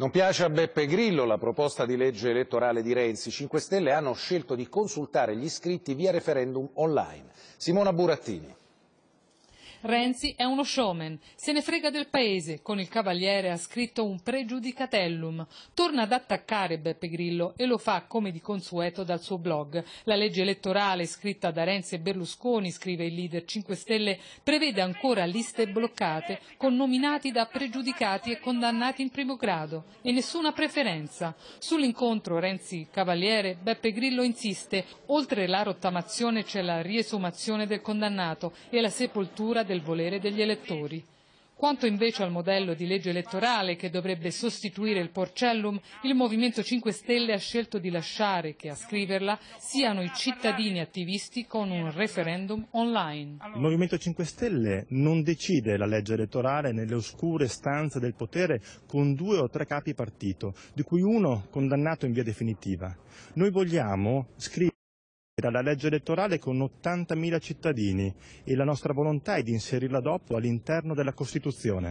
Non piace a Beppe Grillo la proposta di legge elettorale di Renzi. 5 Stelle hanno scelto di consultare gli iscritti via referendum online. Simona Burattini. Renzi è uno showman, se ne frega del paese, con il Cavaliere ha scritto un pregiudicatellum, torna ad attaccare Beppe Grillo e lo fa come di consueto dal suo blog. La legge elettorale scritta da Renzi e Berlusconi, scrive il leader 5 Stelle, prevede ancora liste bloccate con nominati da pregiudicati e condannati in primo grado e nessuna preferenza. Sull'incontro Renzi-Cavaliere Beppe Grillo insiste, oltre la rottamazione c'è la riesumazione del condannato e la sepoltura del volere degli elettori. Quanto invece al modello di legge elettorale che dovrebbe sostituire il porcellum, il Movimento 5 Stelle ha scelto di lasciare che a scriverla siano i cittadini attivisti con un referendum online. Il Movimento 5 Stelle non decide la legge elettorale nelle oscure stanze del potere con due o tre capi partito, di cui uno condannato in via definitiva. Noi vogliamo scrivere era la legge elettorale con 80.000 cittadini e la nostra volontà è di inserirla dopo all'interno della Costituzione.